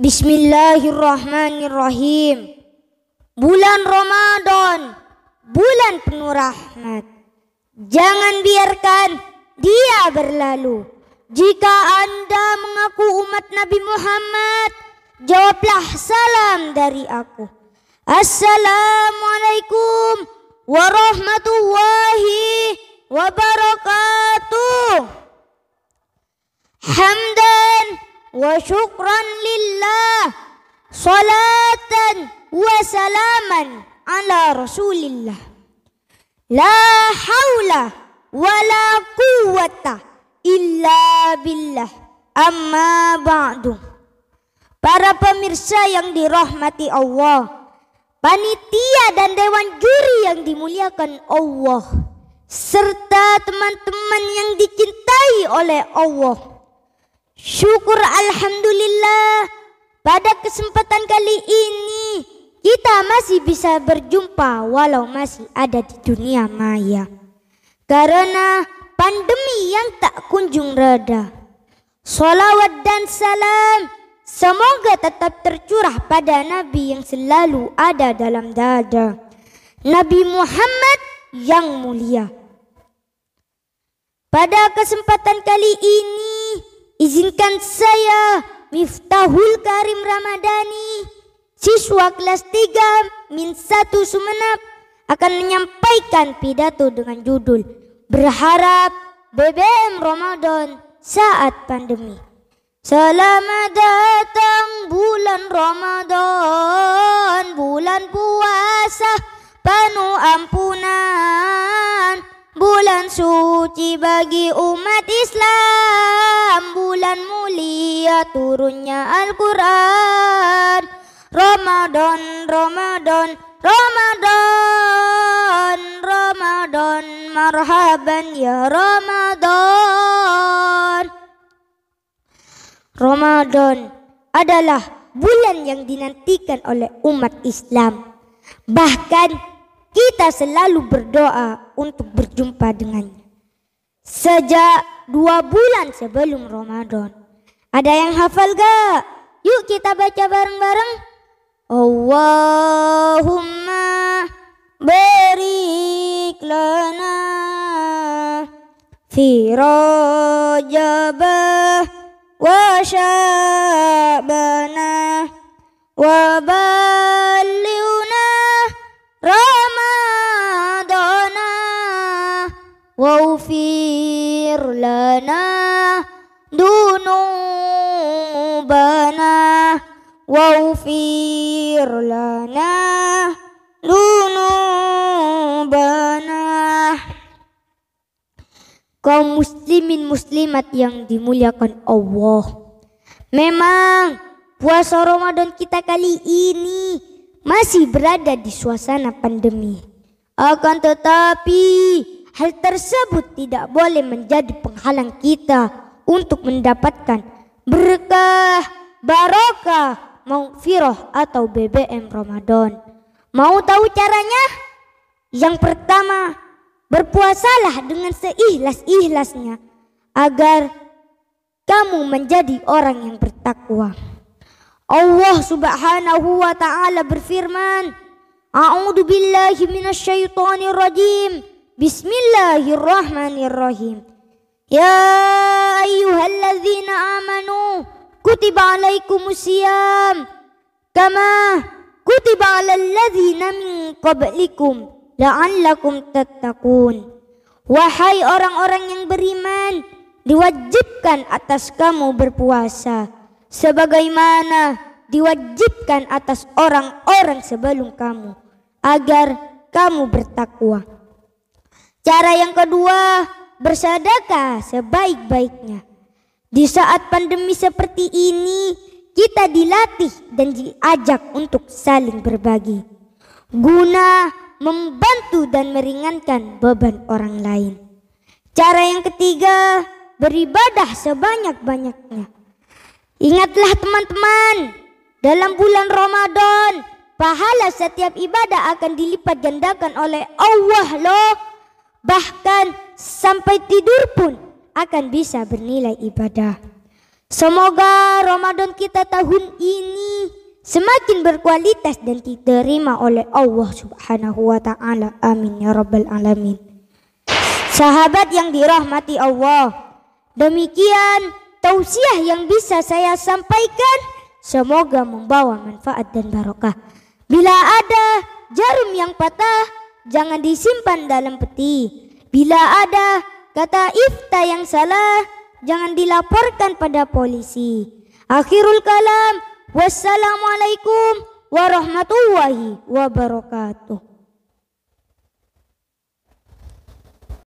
Bismillahirrahmanirrahim. Bulan Ramadan, bulan penuh rahmat. Jangan biarkan dia berlalu. Jika Anda mengaku umat Nabi Muhammad, jawablah salam dari aku. Assalamualaikum warahmatullahi wabarakatuh. Hamd wa syukran lillah salatan wa salaman ala rasulillah la haula wa la quwata illa billah amma ba'du para pemirsa yang dirahmati Allah panitia dan dewan juri yang dimuliakan Allah serta teman-teman yang dicintai oleh Allah Syukur Alhamdulillah pada kesempatan kali ini kita masih bisa berjumpa walau masih ada di dunia maya. Karena pandemi yang tak kunjung reda. Salawat dan salam semoga tetap tercurah pada Nabi yang selalu ada dalam dada. Nabi Muhammad yang mulia. Pada kesempatan kali ini Izinkan saya Miftahul Karim Ramadhani siswa kelas 3 Min 1 Sumeneb akan menyampaikan pidato dengan judul Berharap BBM Ramadan saat pandemi. Selamat datang bulan Ramadan, bulan puasa penuh ampunan, bulan suci bagi umat Islam. Hijriah turunnya Al-Quran Ramadan, Ramadan, Ramadan Ramadan, marhaban ya Ramadan Ramadan adalah bulan yang dinantikan oleh umat Islam Bahkan kita selalu berdoa untuk berjumpa dengannya Sejak dua bulan sebelum Ramadan ada yang hafal gak? Yuk kita baca bareng-bareng. Allahumma barik lana fi rajabah wa syabana wa balliuna ramadana wa ufir lana لنا واغفر لنا ذنوبنا kaum muslimin muslimat yang dimuliakan Allah memang puasa Ramadan kita kali ini masih berada di suasana pandemi akan tetapi hal tersebut tidak boleh menjadi penghalang kita untuk mendapatkan berkah barokah, mangfirah atau BBM Ramadan. Mau tahu caranya? Yang pertama, berpuasalah dengan seikhlas-ikhlasnya agar kamu menjadi orang yang bertakwa. Allah Subhanahu wa taala berfirman, A'udzu billahi minasyaitonir rajim. Bismillahirrahmanirrahim. Ya ayyuhalladzina amanu kutiba alaikumusiyam kama kutiba alal ladzina min qablikum la'allakum tattaqun wahai orang-orang yang beriman diwajibkan atas kamu berpuasa sebagaimana diwajibkan atas orang-orang sebelum kamu agar kamu bertakwa cara yang kedua bersedekah sebaik-baiknya di saat pandemi seperti ini, kita dilatih dan diajak untuk saling berbagi guna membantu dan meringankan beban orang lain. Cara yang ketiga, beribadah sebanyak-banyaknya. Ingatlah teman-teman, dalam bulan Ramadan, pahala setiap ibadah akan dilipat gandakan oleh Allah loh. Bahkan sampai tidur pun akan bisa bernilai ibadah. Semoga Ramadan kita tahun ini semakin berkualitas dan diterima oleh Allah Subhanahu wa taala. Amin ya rabbal alamin. Sahabat yang dirahmati Allah, demikian tausiah yang bisa saya sampaikan. Semoga membawa manfaat dan barokah. Bila ada jarum yang patah, jangan disimpan dalam peti. Bila ada kata Ifta yang salah jangan dilaporkan pada polisi. Akhirul kalam, wassalamualaikum warahmatullahi wabarakatuh.